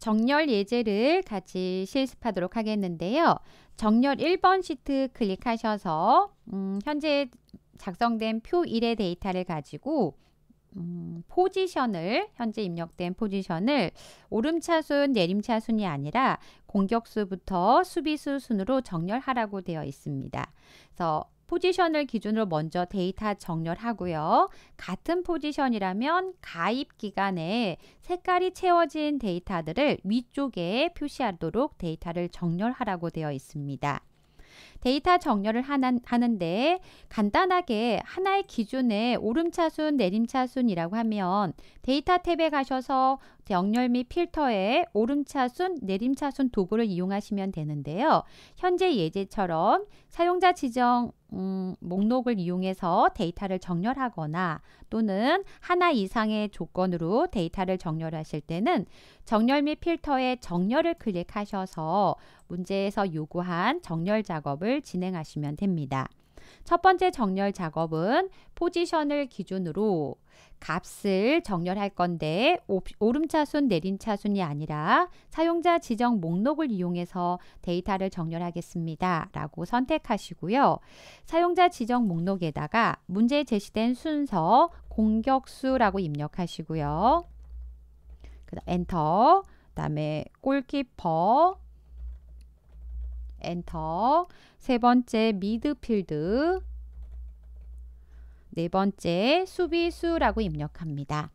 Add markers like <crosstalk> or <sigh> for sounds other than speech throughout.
정렬 예제를 같이 실습하도록 하겠는데요. 정렬 1번 시트 클릭하셔서 음, 현재 작성된 표 1의 데이터를 가지고 음, 포지션을 현재 입력된 포지션을 오름차순 내림차순이 아니라 공격수부터 수비수 순으로 정렬하라고 되어 있습니다. 그래서 포지션을 기준으로 먼저 데이터 정렬하고요. 같은 포지션이라면 가입 기간에 색깔이 채워진 데이터들을 위쪽에 표시하도록 데이터를 정렬하라고 되어 있습니다. 데이터 정렬을 하는데 간단하게 하나의 기준에 오름차순, 내림차순이라고 하면 데이터 탭에 가셔서 정렬 및 필터에 오름차순, 내림차순 도구를 이용하시면 되는데요. 현재 예제처럼 사용자 지정 음, 목록을 이용해서 데이터를 정렬하거나 또는 하나 이상의 조건으로 데이터를 정렬하실 때는 정렬 및 필터의 정렬을 클릭하셔서 문제에서 요구한 정렬 작업을 진행하시면 됩니다. 첫 번째 정렬 작업은 포지션을 기준으로 값을 정렬할 건데 오름차순 내림차순이 아니라 사용자 지정 목록을 이용해서 데이터를 정렬하겠습니다. 라고 선택하시고요. 사용자 지정 목록에다가 문제 에 제시된 순서 공격수라고 입력하시고요. 엔터, 그 다음에 골키퍼, 엔터. 세 번째 미드필드. 네 번째 수비수라고 입력합니다.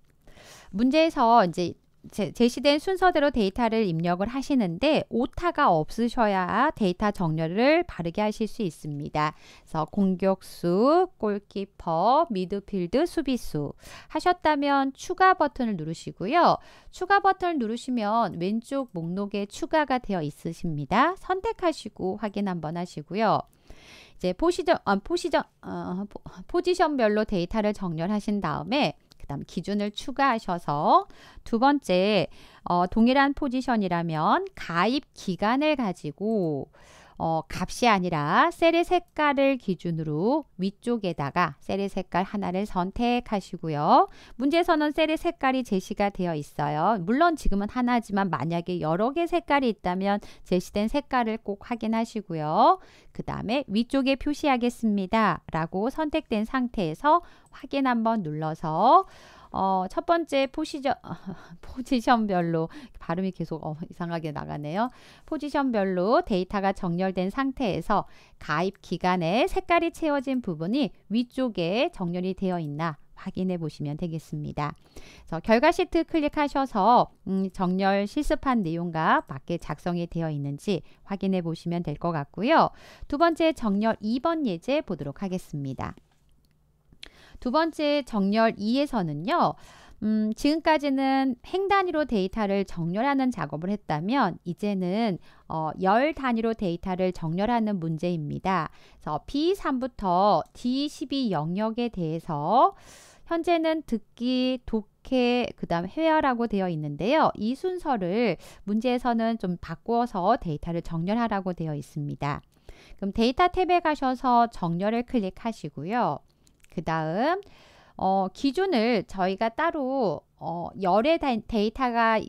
문제에서 이제 제, 시된 순서대로 데이터를 입력을 하시는데 오타가 없으셔야 데이터 정렬을 바르게 하실 수 있습니다. 그래서 공격수, 골키퍼, 미드필드, 수비수 하셨다면 추가 버튼을 누르시고요. 추가 버튼을 누르시면 왼쪽 목록에 추가가 되어 있으십니다. 선택하시고 확인 한번 하시고요. 이제 포지션, 아, 포지션, 어, 포지션별로 데이터를 정렬하신 다음에 그 다음 기준을 추가하셔서 두 번째 어, 동일한 포지션이라면 가입 기간을 가지고 어, 값이 아니라 셀의 색깔을 기준으로 위쪽에다가 셀의 색깔 하나를 선택하시고요. 문제에서는 셀의 색깔이 제시가 되어 있어요. 물론 지금은 하나지만 만약에 여러 개 색깔이 있다면 제시된 색깔을 꼭 확인하시고요. 그 다음에 위쪽에 표시하겠습니다. 라고 선택된 상태에서 확인 한번 눌러서 어, 첫 번째 포지션, <laughs> 포지션별로 발음이 계속 어, 이상하게 나가네요. 포지션별로 데이터가 정렬된 상태에서 가입 기간에 색깔이 채워진 부분이 위쪽에 정렬이 되어 있나 확인해 보시면 되겠습니다. 그래서 결과 시트 클릭하셔서 음, 정렬 실습한 내용과 맞게 작성이 되어 있는지 확인해 보시면 될 것 같고요. 두 번째 정렬 2번 예제 보도록 하겠습니다. 두 번째 정렬 2에서는요. 음, 지금까지는 행 단위로 데이터를 정렬하는 작업을 했다면 이제는 어, 열 단위로 데이터를 정렬하는 문제입니다. 그래서 B3부터 D12 영역에 대해서 현재는 듣기, 독해, 그 다음 회화라고 되어 있는데요. 이 순서를 문제에서는 좀 바꾸어서 데이터를 정렬하라고 되어 있습니다. 그럼 데이터 탭에 가셔서 정렬을 클릭하시고요. 그 다음 어, 기준을 저희가 따로 어, 열의 데이터가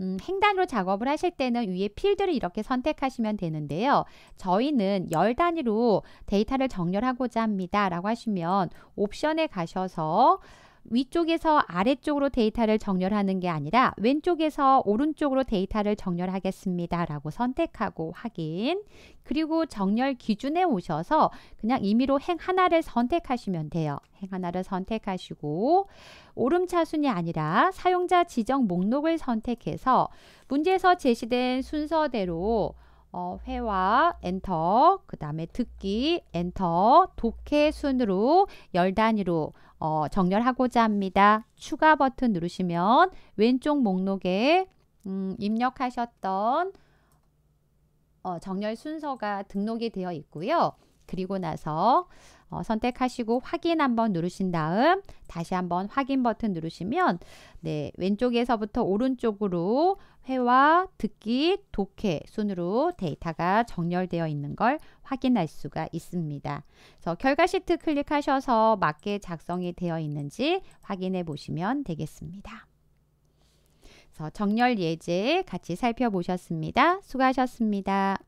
음, 행단으로 작업을 하실 때는 위에 필드를 이렇게 선택하시면 되는데요. 저희는 열 단위로 데이터를 정렬하고자 합니다. 라고 하시면 옵션에 가셔서 위쪽에서 아래쪽으로 데이터를 정렬하는 게 아니라 왼쪽에서 오른쪽으로 데이터를 정렬하겠습니다. 라고 선택하고 확인 그리고 정렬 기준에 오셔서 그냥 임의로 행 하나를 선택하시면 돼요. 행 하나를 선택하시고 오름차순이 아니라 사용자 지정 목록을 선택해서 문제에서 제시된 순서대로 어, 회화 엔터 그 다음에 듣기 엔터 독해 순으로 열 단위로 어, 정렬하고자 합니다. 추가 버튼 누르시면 왼쪽 목록에 음, 입력하셨던 어, 정렬 순서가 등록이 되어 있고요. 그리고 나서 어, 선택하시고 확인 한번 누르신 다음 다시 한번 확인 버튼 누르시면 네 왼쪽에서부터 오른쪽으로 회화, 듣기, 독해 순으로 데이터가 정렬되어 있는 걸 확인할 수가 있습니다. 그래서 결과 시트 클릭하셔서 맞게 작성이 되어 있는지 확인해 보시면 되겠습니다. 그래서 정렬 예제 같이 살펴보셨습니다. 수고하셨습니다.